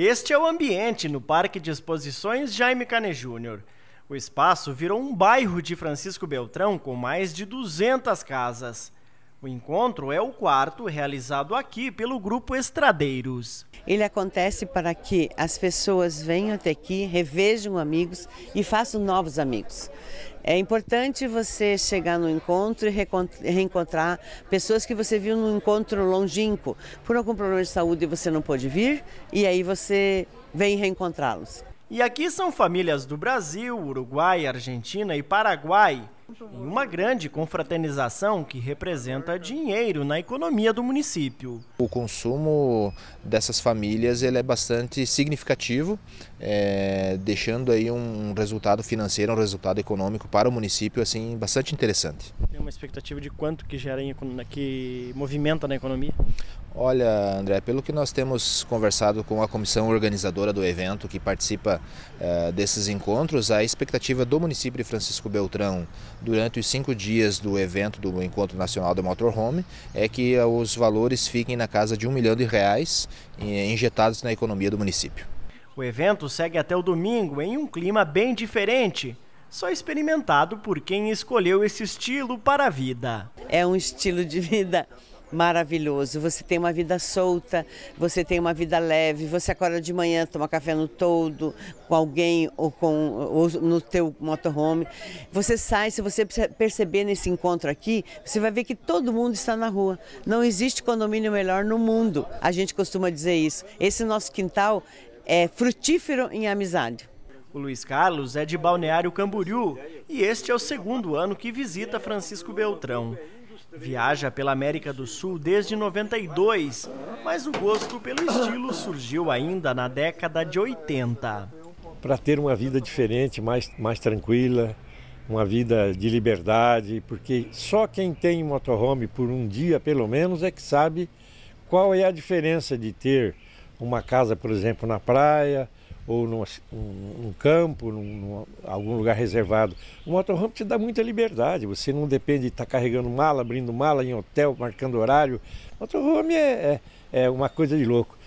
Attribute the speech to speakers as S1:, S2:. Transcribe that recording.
S1: Este é o ambiente no Parque de Exposições Jaime Cane Júnior. O espaço virou um bairro de Francisco Beltrão com mais de 200 casas. O encontro é o quarto
S2: realizado aqui pelo Grupo Estradeiros. Ele acontece para que as pessoas venham até aqui, revejam amigos e façam novos amigos. É importante você chegar no encontro e reencontrar pessoas que você viu no encontro longínquo. Por algum problema de saúde você não pôde vir e aí você vem reencontrá-los.
S1: E aqui são famílias do Brasil, Uruguai, Argentina e Paraguai em uma grande confraternização que representa dinheiro na economia
S3: do município. O consumo dessas famílias ele é bastante significativo, é, deixando aí um resultado financeiro, um resultado econômico para o município assim bastante interessante.
S1: Tem uma expectativa de quanto que gera em, que movimenta
S3: na economia? Olha, André, pelo que nós temos conversado com a comissão organizadora do evento que participa uh, desses encontros, a expectativa do município de Francisco Beltrão durante os cinco dias do evento do Encontro Nacional do Motorhome é que os valores fiquem na casa de um milhão de reais eh, injetados na economia do município.
S1: O evento segue até o domingo em um clima bem diferente só experimentado por quem escolheu esse estilo para a vida.
S2: É um estilo de vida maravilhoso. Você tem uma vida solta, você tem uma vida leve, você acorda de manhã, toma café no todo, com alguém ou, com, ou no teu motorhome. Você sai, se você perceber nesse encontro aqui, você vai ver que todo mundo está na rua. Não existe condomínio melhor no mundo. A gente costuma dizer isso. Esse nosso quintal é frutífero em amizade. O Luiz Carlos é de Balneário Camboriú e este é o
S1: segundo ano que visita Francisco Beltrão. Viaja pela América do Sul desde 92, mas o gosto pelo estilo surgiu ainda na década de 80.
S4: Para ter uma vida diferente, mais, mais tranquila, uma vida de liberdade, porque só quem tem motorhome por um dia pelo menos é que sabe qual é a diferença de ter uma casa, por exemplo, na praia, ou num, campo, num, num, algum lugar reservado. O motorhome te dá muita liberdade, você não depende de estar tá carregando mala, abrindo mala em hotel, marcando horário. Motorhome é, é, é uma coisa de louco.